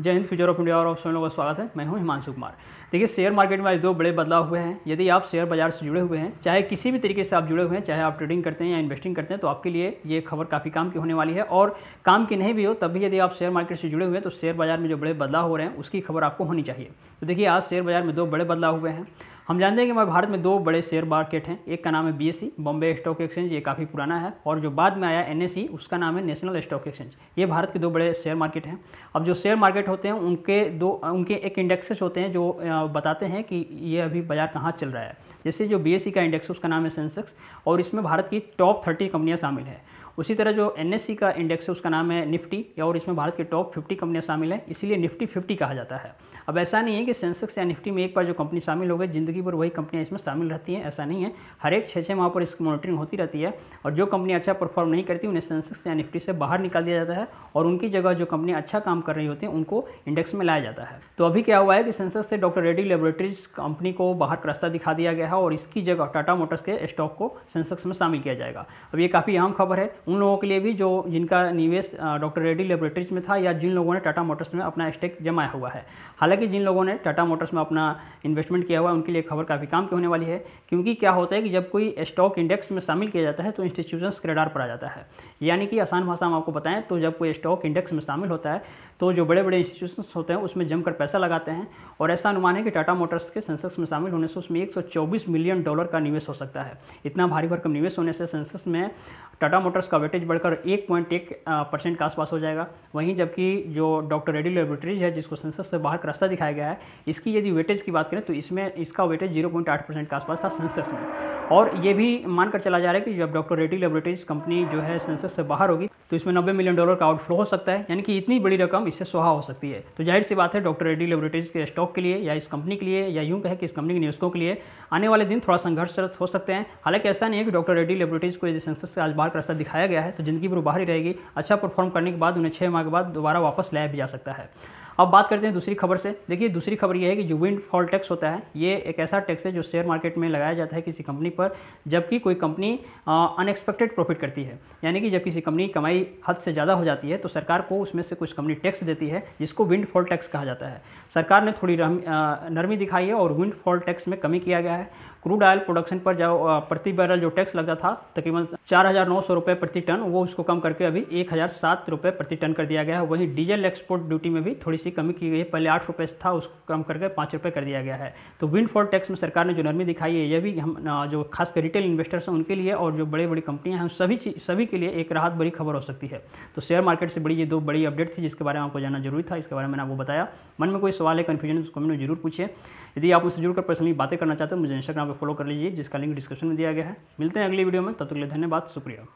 जय हिंद future of India और ऑप्शन लोगों का स्वागत है मैं हूं हिमांशु कुमार देखिए शेयर मार्केट में आज दो बड़े बदलाव हुए हैं यदि आप शेयर बाजार से जुड़े हुए हैं चाहे किसी भी तरीके से आप जुड़े हुए हैं चाहे आप ट्रेडिंग करते हैं या इन्वेस्टिंग करते हैं तो आपके लिए ये खबर काफ़ी काम की होने वाली है और काम की नहीं भी हो तब भी यदि आप शेयर मार्केट से जुड़े हुए हैं तो शेयर बाजार में जो बड़े बदलाव हो रहे हैं उसकी खबर आपको होनी चाहिए तो देखिए आज शेयर बाजार में दो बड़े बदलाव हुए हैं हम जानते हैं कि हमारे भारत में दो बड़े शेयर मार्केट हैं एक का नाम है बीएससी बॉम्बे स्टॉक एक्सचेंज ये काफ़ी पुराना है और जो बाद में आया एनएससी e, उसका नाम है नेशनल स्टॉक एक्सचेंज ये भारत के दो बड़े शेयर मार्केट हैं अब जो शेयर मार्केट होते हैं उनके दो उनके एक इंडेक्सेस होते हैं जो बताते हैं कि ये अभी बाजार कहाँ चल रहा है जैसे जो बी e का इंडेक्स है उसका नाम है सेंसेक्स और इसमें भारत की टॉप थर्टी कंपनियाँ शामिल है उसी तरह जो एन का इंडेक्स है उसका नाम है निफ्टी और इसमें भारत की टॉप फिफ्टी कंपनियाँ शामिल हैं इसीलिए निफ्टी फिफ्टी कहा जाता है अब ऐसा नहीं है कि सेंसेक्स या निफ्टी में एक बार जो कंपनी शामिल हो गई ज़िंदगी भर वही कंपनियाँ इसमें शामिल रहती हैं ऐसा नहीं है हर एक छः छः माह पर इसकी मॉनिटरिंग होती रहती है और जो कंपनियाँ अच्छा परफॉर्म नहीं करती उन्हें सेंसेक्स या निफ्टी से बाहर निकाल दिया जाता है और उनकी जगह जो कंपनियाँ अच्छा काम कर रही होती है उनको इंडेक्स में लाया जाता है तो अभी क्या हुआ है कि सेंसेक्स से डॉक्टर रेड्डी लेबोरेटरीज कंपनी को बाहर का रास्ता दिखा दिया गया है और इसकी जगह टाटा मोटर्स के स्टॉक को सेंसेक्स में शामिल किया जाएगा अब ये काफ़ी आम खबर है उन लोगों के लिए भी जो जिनका निवेश डॉक्टर रेड्डी लेबोरेटरीज में था या जिन लोगों ने टाटा मोटर्स में अपना स्टेक जमाया हुआ है हालांकि जिन लोगों ने टाटा मोटर्स में अपना इन्वेस्टमेंट किया हुआ है उनके लिए खबर काफ़ी काम की होने वाली है क्योंकि क्या होता है कि जब कोई स्टॉक इंडेक्स में शामिल किया जाता है तो इंस्टीट्यूशन क्रेडार पर आ जाता है यानी कि आसान भाषा हम आपको बताएं तो जब कोई स्टॉक इंडेक्स में शामिल होता है तो जो बड़े बड़े इंस्टीट्यूशन होते हैं उसमें जमकर पैसा लगाते हैं और ऐसा अनुमान है कि टाटा मोटर्स के सेंसेक्स में शामिल होने से उसमें एक मिलियन डॉलर का निवेश हो सकता है इतना भारी भरकम निवेश होने से सेंसेक्स में टाटा मोटर्स का इसका वेटेज बढ़कर एक पॉइंट एक परसेंट के आसपास हो जाएगा वहीं जबकि जो डॉक्टर रेडी लेबोरेटरीज है जिसको सेंसस से बाहर का रास्ता दिखाया गया है इसकी यदि वेटेज की बात करें तो इसमें इसका वेटेज जीरो पॉइंट आठ परसेंट के आसपास था सेंसस में और ये भी मानकर चला जा रहा है कि जब डॉक्टर रेडी लेबोरेटरीज कंपनी जो है सेंसस से बाहर होगी तो इसमें नब्बे मिलियन डॉलर का आउटफ्लो हो सकता है यानी कि इतनी बड़ी रकम इससे सुहा हो सकती है तो जाहिर सी बात है डॉक्टर रेड्डी लेबोरेटरीज के स्टॉक के लिए या इस कंपनी के लिए या यूं कहे कि इस कंपनी के निवेशकों के लिए आने वाले दिन थोड़ा संघर्षरत हो सकते हैं हालांकि ऐसा नहीं है कि डॉक्टर रेड्डी लेबोरेटरीज को यदि संसद से आज बाहर का रास्ता दिखाया गया है तो जिंदगी भर बाहर ही रहेगी अच्छा परफॉर्म करने के बाद उन्हें छः माह के बाद दोबारा वापस लाया भी जा सकता है अब बात करते हैं दूसरी खबर से देखिए दूसरी खबर ये है कि जो फॉल टैक्स होता है ये एक ऐसा टैक्स है जो शेयर मार्केट में लगाया जाता है किसी कंपनी पर जबकि कोई कंपनी अनएक्सपेक्टेड प्रॉफिट करती है यानी कि जब किसी कंपनी कमाई हद से ज़्यादा हो जाती है तो सरकार को उसमें से कुछ कंपनी टैक्स देती है जिसको फॉल टैक्स कहा जाता है सरकार ने थोड़ी नरमी दिखाई है और फॉल टैक्स में कमी किया गया है क्रूड ऑयल प्रोडक्शन पर जो प्रति बैरल जो टैक्स लगता था तकरीबन चार हज़ार नौ सौ रुपये प्रति टन वो उसको कम करके अभी एक हज़ार सात रुपये प्रति टन कर दिया गया है वहीं डीजल एक्सपोर्ट ड्यूटी में भी थोड़ी सी कमी की गई है पहले आठ रुपये था उसको कम करके पाँच रुपये कर दिया गया है तो विंडफॉल टैक्स में सरकार ने जो नरमी दिखाई है यह भी हम जो खासकर रिटेल इन्वेस्टर्स हैं उनके लिए और जो बड़ी बड़ी कंपनियाँ हैं उन सभी सभी के लिए एक राहत बड़ी खबर हो सकती है तो शेयर मार्केट से बड़ी ये दो बड़ी अपडेट थी जिसके बारे में आपको जानना जरूरी था इसके बारे में आपको बताया मन में कोई सवाल है कन्फ्यूजन तो उसको मैंने जरूर पूछे यदि आप मुझसे जुड़कर पर्सनली बातें करना चाहते हो मुझे इंस्टाग्राम फॉलो कर लीजिए जिसका लिंक डिस्क्रिप्शन में दिया गया है मिलते हैं अगली वीडियो में तब तक के लिए धन्यवाद शुक्रिया